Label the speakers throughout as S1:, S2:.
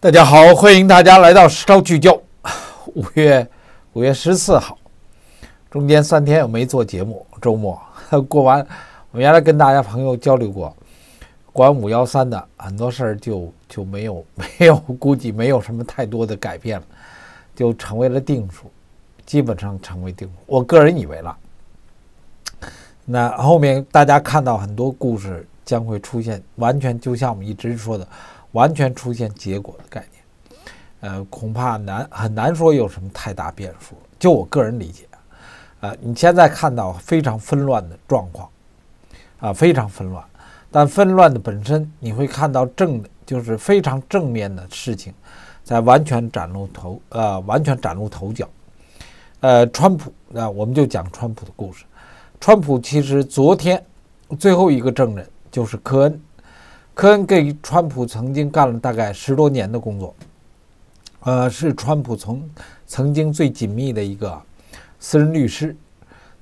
S1: 大家好，欢迎大家来到《实招聚焦》。五月五月十四号，中间三天我没做节目。周末 过完，我原来跟大家朋友交流过，管五幺三的很多事儿就就没有 没有估计没有什么太多的改变了，就成为了定数，基本上成为定数。我个人以为啦，那后面大家看到很多故事将会出现，完全就像我们一直说的。完全出现结果的概念，呃，恐怕难很难说有什么太大变数就我个人理解，呃，你现在看到非常纷乱的状况，啊，非常纷乱。但纷乱的本身，你会看到正的就是非常正面的事情，在完全崭露头，呃，完全崭露头角。呃，川普，那我们就讲川普的故事。川普其实昨天最后一个证人就是科恩。科恩给川普曾经干了大概十多年的工作，呃，是川普从曾经最紧密的一个私人律师，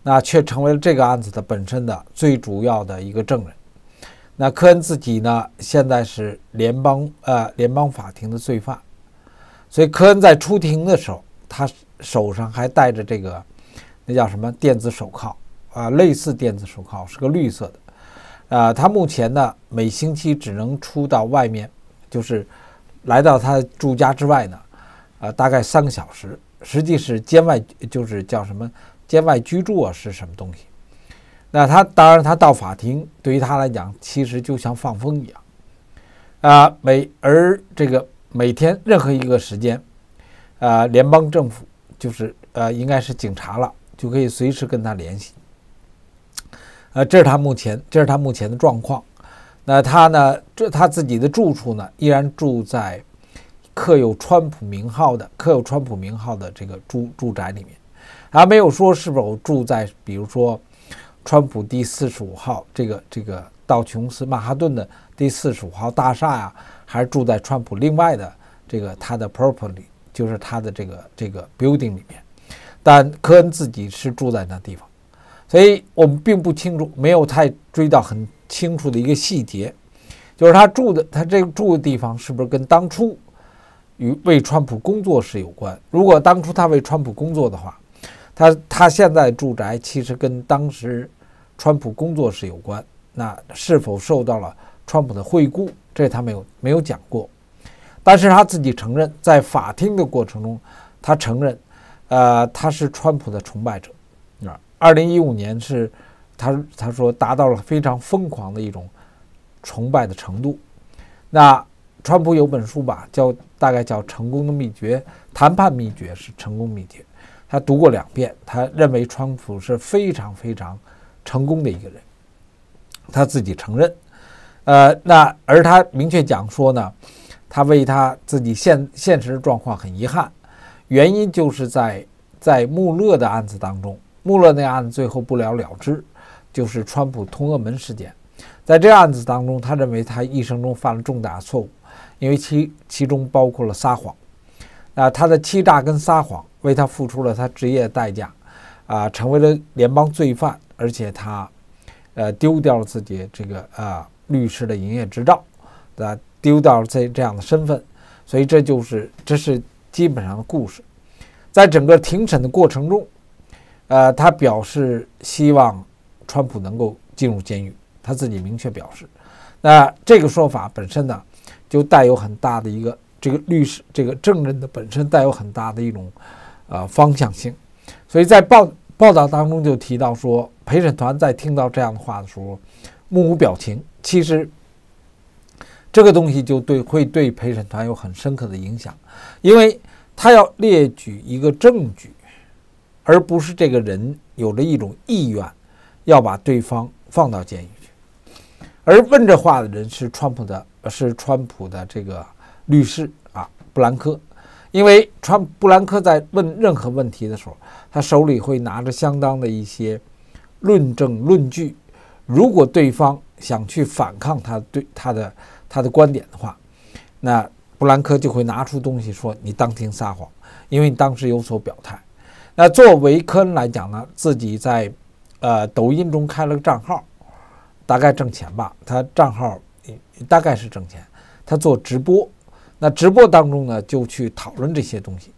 S1: 那却成为了这个案子的本身的最主要的一个证人。那科恩自己呢，现在是联邦呃联邦法庭的罪犯，所以科恩在出庭的时候，他手上还带着这个那叫什么电子手铐啊，类似电子手铐，是个绿色的。啊，他目前呢，每星期只能出到外面，就是来到他住家之外呢，啊，大概三个小时。实际是监外，就是叫什么监外居住啊，是什么东西？那他当然，他到法庭对于他来讲，其实就像放风一样啊。每而这个每天任何一个时间，啊，联邦政府就是呃，应该是警察了，就可以随时跟他联系。呃，这是他目前，这是他目前的状况。那他呢？这他自己的住处呢？依然住在刻有川普名号的刻有川普名号的这个住住宅里面，还没有说是否住在比如说川普第四十五号这个这个道琼斯曼哈顿的第四十五号大厦呀，还是住在川普另外的这个他的 property，就是他的这个这个 building 里面。但科恩自己是住在那地方。所以我们并不清楚，没有太追到很清楚的一个细节，就是他住的，他这个住的地方是不是跟当初与为川普工作室有关？如果当初他为川普工作的话，他他现在住宅其实跟当时川普工作室有关。那是否受到了川普的惠顾？这他没有没有讲过，但是他自己承认，在法庭的过程中，他承认，呃，他是川普的崇拜者。二零一五年是，他他说达到了非常疯狂的一种崇拜的程度。那川普有本书吧，叫大概叫《成功的秘诀》，谈判秘诀是成功秘诀。他读过两遍，他认为川普是非常非常成功的一个人，他自己承认。呃，那而他明确讲说呢，他为他自己现现实状况很遗憾，原因就是在在穆勒的案子当中。穆勒那案最后不了了之，就是川普通俄门事件。在这案子当中，他认为他一生中犯了重大错误，因为其其中包括了撒谎。那他的欺诈跟撒谎为他付出了他职业代价，啊，成为了联邦罪犯，而且他，呃，丢掉了自己这个啊律师的营业执照，啊，丢掉了这这样的身份。所以这就是这是基本上的故事。在整个庭审的过程中。呃，他表示希望川普能够进入监狱，他自己明确表示。那这个说法本身呢，就带有很大的一个这个律师这个证人的本身带有很大的一种呃方向性。所以在报报道当中就提到说，陪审团在听到这样的话的时候目无表情。其实这个东西就对会对陪审团有很深刻的影响，因为他要列举一个证据。而不是这个人有着一种意愿，要把对方放到监狱去。而问这话的人是川普的，是川普的这个律师啊，布兰科。因为川布兰科在问任何问题的时候，他手里会拿着相当的一些论证论据。如果对方想去反抗他对他的他的观点的话，那布兰科就会拿出东西说：“你当庭撒谎，因为你当时有所表态。”那作为科恩来讲呢，自己在，呃，抖音中开了个账号，大概挣钱吧。他账号大概是挣钱，他做直播。那直播当中呢，就去讨论这些东西。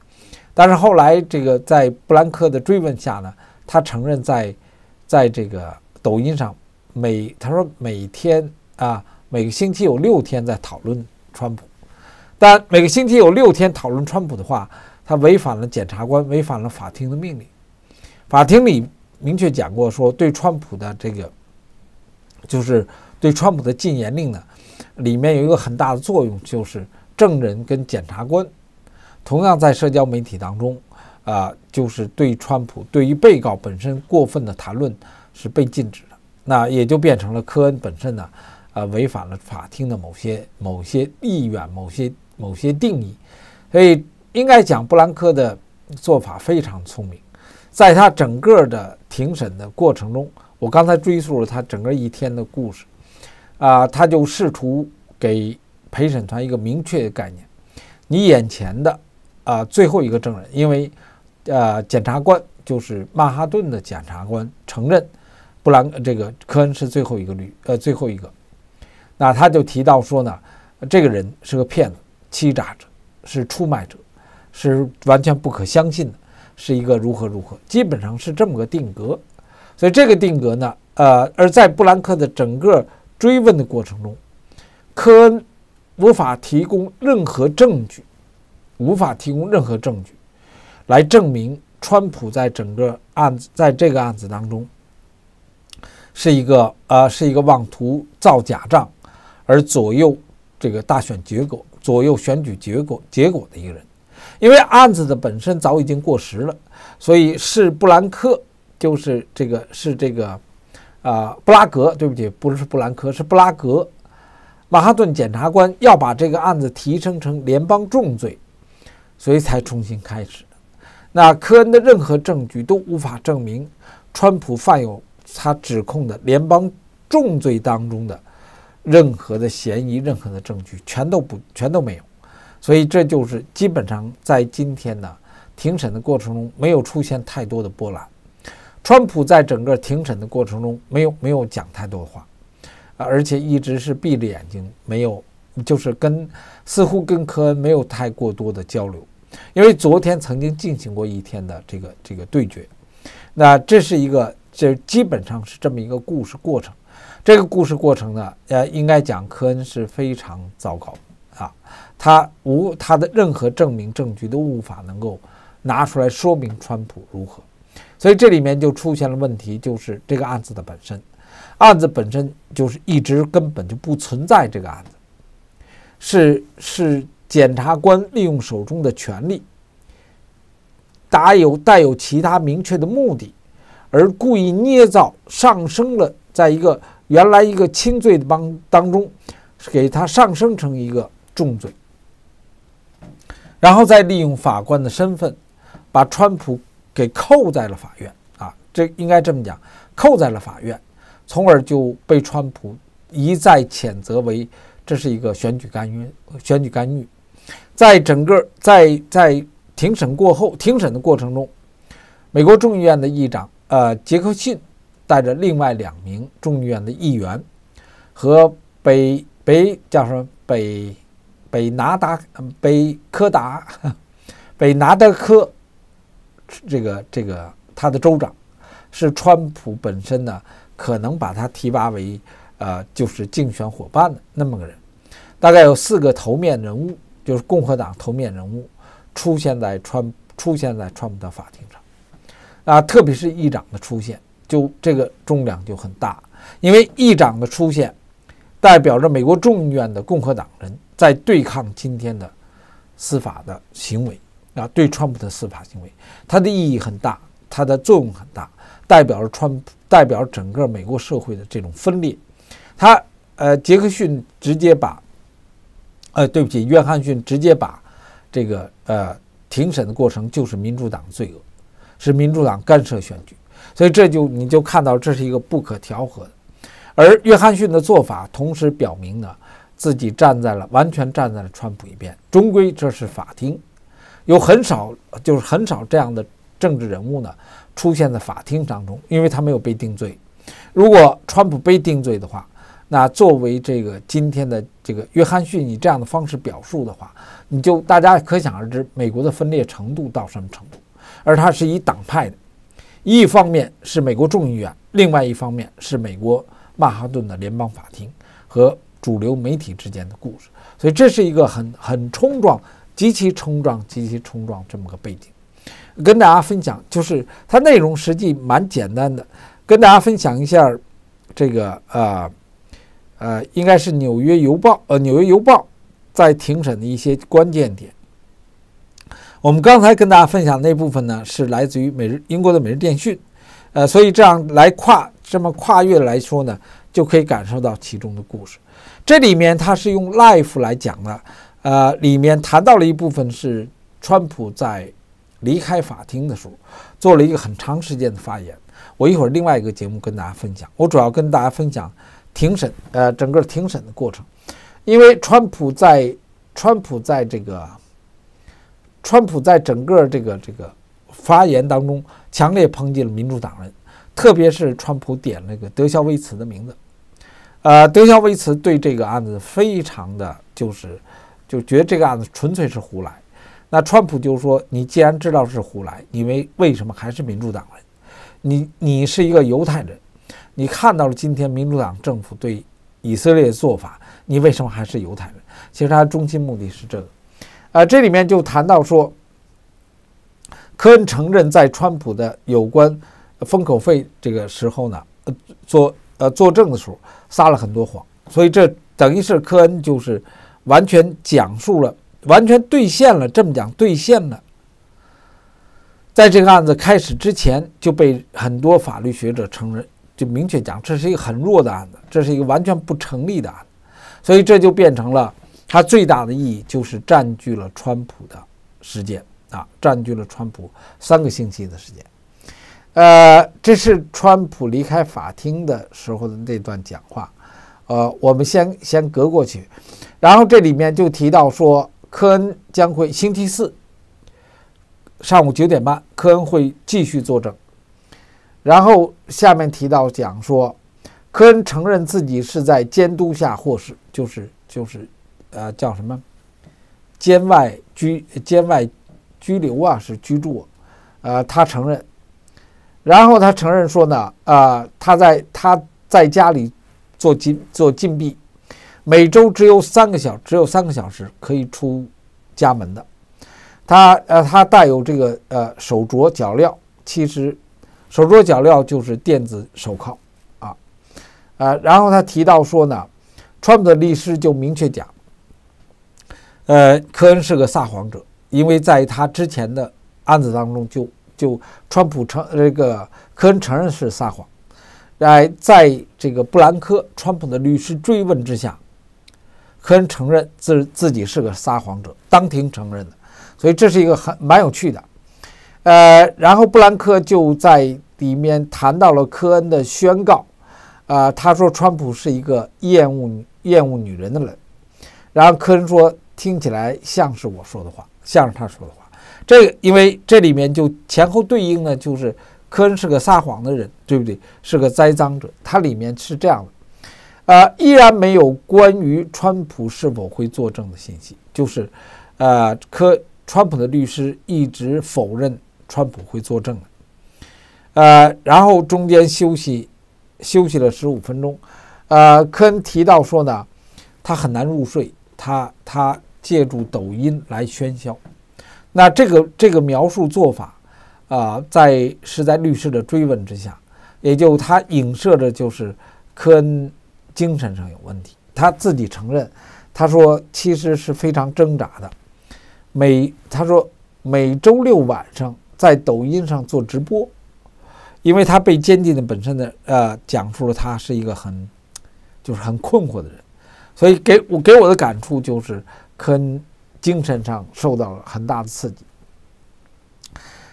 S1: 但是后来这个在布兰克的追问下呢，他承认在，在这个抖音上每他说每天啊，每个星期有六天在讨论川普，但每个星期有六天讨论川普的话。他违反了检察官，违反了法庭的命令。法庭里明确讲过，说对川普的这个，就是对川普的禁言令呢，里面有一个很大的作用，就是证人跟检察官，同样在社交媒体当中，啊，就是对川普对于被告本身过分的谈论是被禁止的。那也就变成了科恩本身呢，呃，违反了法庭的某些某些意愿、某些某些定义，所以。应该讲，布兰科的做法非常聪明。在他整个的庭审的过程中，我刚才追溯了他整个一天的故事，啊，他就试图给陪审团一个明确的概念：你眼前的啊最后一个证人，因为呃检察官就是曼哈顿的检察官，承认布兰这个科恩是最后一个律呃最后一个。那他就提到说呢，这个人是个骗子、欺诈者，是出卖者。是完全不可相信的，是一个如何如何，基本上是这么个定格。所以这个定格呢，呃，而在布兰克的整个追问的过程中，科恩无法提供任何证据，无法提供任何证据来证明川普在整个案子在这个案子当中是一个呃是一个妄图造假账而左右这个大选结果左右选举结果结果的一个人。因为案子的本身早已经过时了，所以是布兰克，就是这个是这个，啊，布拉格，对不起，不是布兰克，是布拉格。曼哈顿检察官要把这个案子提升成联邦重罪，所以才重新开始那科恩的任何证据都无法证明川普犯有他指控的联邦重罪当中的任何的嫌疑，任何的证据全都不全都没有。所以这就是基本上在今天呢，庭审的过程中没有出现太多的波澜。川普在整个庭审的过程中没有没有讲太多话，而且一直是闭着眼睛，没有就是跟似乎跟科恩没有太过多的交流，因为昨天曾经进行过一天的这个这个对决。那这是一个，这基本上是这么一个故事过程。这个故事过程呢，呃，应该讲科恩是非常糟糕。啊，他无他的任何证明证据都无法能够拿出来说明川普如何，所以这里面就出现了问题，就是这个案子的本身，案子本身就是一直根本就不存在这个案子，是是检察官利用手中的权力，带有带有其他明确的目的，而故意捏造上升了，在一个原来一个轻罪的帮当中，给他上升成一个。重罪，然后再利用法官的身份，把川普给扣在了法院啊！这应该这么讲，扣在了法院，从而就被川普一再谴责为这是一个选举干预、选举干预。在整个在在庭审过后、庭审的过程中，美国众议院的议长呃杰克逊带着另外两名众议院的议员和北北叫什么？北。北拿达，北科达，北拿德科，这个这个他的州长，是川普本身呢，可能把他提拔为，呃，就是竞选伙伴的那么个人，大概有四个头面人物，就是共和党头面人物，出现在川出现在川普的法庭上，啊，特别是议长的出现，就这个重量就很大，因为议长的出现。代表着美国众议院的共和党人在对抗今天的司法的行为啊，对川普的司法行为，它的意义很大，它的作用很大，代表着川，代表整个美国社会的这种分裂。他呃，杰克逊直接把，呃，对不起，约翰逊直接把这个呃，庭审的过程就是民主党罪恶，是民主党干涉选举，所以这就你就看到这是一个不可调和的。而约翰逊的做法，同时表明呢，自己站在了完全站在了川普一边。终归，这是法庭，有很少就是很少这样的政治人物呢，出现在法庭当中，因为他没有被定罪。如果川普被定罪的话，那作为这个今天的这个约翰逊以这样的方式表述的话，你就大家可想而知，美国的分裂程度到什么程度。而他是以党派的，一方面是美国众议院，另外一方面是美国。曼哈顿的联邦法庭和主流媒体之间的故事，所以这是一个很很冲撞、极其冲撞、极其冲撞这么个背景，跟大家分享，就是它内容实际蛮简单的，跟大家分享一下这个呃呃，应该是《纽约邮报》呃，《纽约邮报》在庭审的一些关键点。我们刚才跟大家分享那部分呢，是来自于美日英国的《每日电讯》，呃，所以这样来跨。这么跨越来说呢，就可以感受到其中的故事。这里面他是用 life 来讲的，呃，里面谈到了一部分是川普在离开法庭的时候做了一个很长时间的发言。我一会儿另外一个节目跟大家分享。我主要跟大家分享庭审，呃，整个庭审的过程，因为川普在川普在这个川普在整个这个这个发言当中，强烈抨击了民主党人。特别是川普点那个德肖威茨的名字，呃，德肖威茨对这个案子非常的就是，就觉得这个案子纯粹是胡来。那川普就说：“你既然知道是胡来，你为为什么还是民主党人？你你是一个犹太人，你看到了今天民主党政府对以色列的做法，你为什么还是犹太人？”其实他中心目的是这个。啊，这里面就谈到说，科恩承认在川普的有关。封口费这个时候呢，呃，作呃作证的时候撒了很多谎，所以这等于是科恩就是完全讲述了，完全兑现了。这么讲兑现了，在这个案子开始之前就被很多法律学者承认，就明确讲这是一个很弱的案子，这是一个完全不成立的案子。所以这就变成了它最大的意义就是占据了川普的时间啊，占据了川普三个星期的时间。呃，这是川普离开法庭的时候的那段讲话。呃，我们先先隔过去，然后这里面就提到说，科恩将会星期四上午九点半，科恩会继续作证。然后下面提到讲说，科恩承认自己是在监督下或是就是就是，呃，叫什么，监外居监外拘留啊，是居住。呃，他承认。然后他承认说呢，啊，他在他在家里做禁做禁闭，每周只有三个小只有三个小时可以出家门的，他呃他带有这个呃手镯脚镣，其实手镯脚镣就是电子手铐啊，呃，然后他提到说呢，川普的律师就明确讲，呃，科恩是个撒谎者，因为在他之前的案子当中就。就川普承这个科恩承认是撒谎，然在这个布兰科川普的律师追问之下，科恩承认自自己是个撒谎者，当庭承认的。所以这是一个很蛮有趣的。呃，然后布兰科就在里面谈到了科恩的宣告，啊，他说川普是一个厌恶厌恶女人的人，然后科恩说听起来像是我说的话，像是他说的话。这个，因为这里面就前后对应呢，就是科恩是个撒谎的人，对不对？是个栽赃者。它里面是这样的，呃，依然没有关于川普是否会作证的信息，就是，呃，科川普的律师一直否认川普会作证的，呃，然后中间休息休息了十五分钟，呃，科恩提到说呢，他很难入睡，他他借助抖音来喧嚣。那这个这个描述做法，啊，在是在律师的追问之下，也就他影射着就是科恩精神上有问题，他自己承认，他说其实是非常挣扎的，每他说每周六晚上在抖音上做直播，因为他被监禁的本身的呃，讲述了他是一个很就是很困惑的人，所以给我给我的感触就是科。精神上受到了很大的刺激。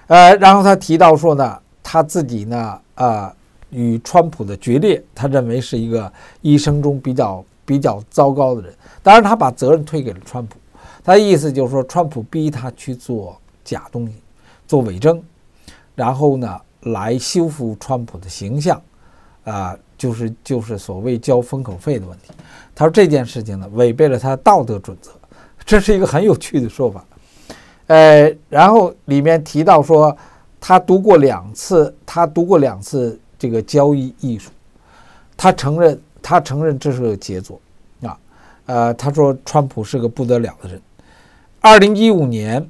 S1: 呃，然后他提到说呢，他自己呢，呃，与川普的决裂，他认为是一个一生中比较比较糟糕的人。当然，他把责任推给了川普。他的意思就是说，川普逼他去做假东西，做伪证，然后呢，来修复川普的形象，啊，就是就是所谓交封口费的问题。他说这件事情呢，违背了他的道德准则。这是一个很有趣的说法，呃，然后里面提到说，他读过两次，他读过两次这个交易艺术，他承认他承认这是个杰作啊，呃，他说川普是个不得了的人，二零一五年，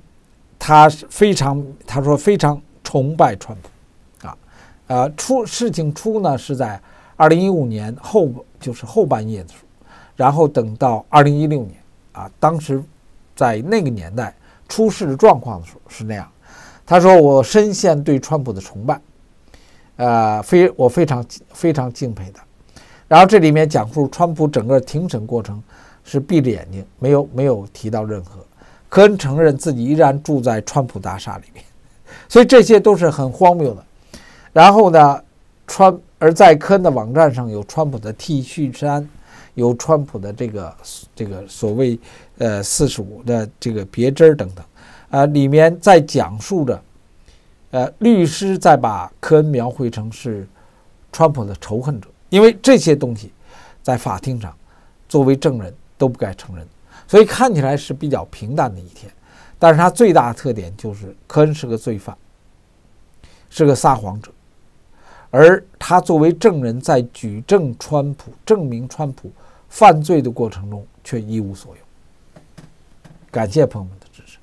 S1: 他是非常他说非常崇拜川普，啊，呃，出事情出呢是在二零一五年后就是后半夜的时候，然后等到二零一六年。啊，当时在那个年代出事的状况的时候是那样。他说：“我深陷对川普的崇拜，呃，非我非常非常敬佩的。”然后这里面讲述川普整个庭审过程是闭着眼睛，没有没有提到任何。科恩承认自己依然住在川普大厦里面，所以这些都是很荒谬的。然后呢，川而在科恩的网站上有川普的 T 恤衫。有川普的这个这个所谓呃四十五的这个别针等等，啊，里面在讲述着，呃，律师在把科恩描绘成是川普的仇恨者，因为这些东西在法庭上作为证人都不该承认，所以看起来是比较平淡的一天。但是它最大的特点就是科恩是个罪犯，是个撒谎者，而他作为证人在举证川普，证明川普。犯罪的过程中，却一无所有。感谢朋友们的支持。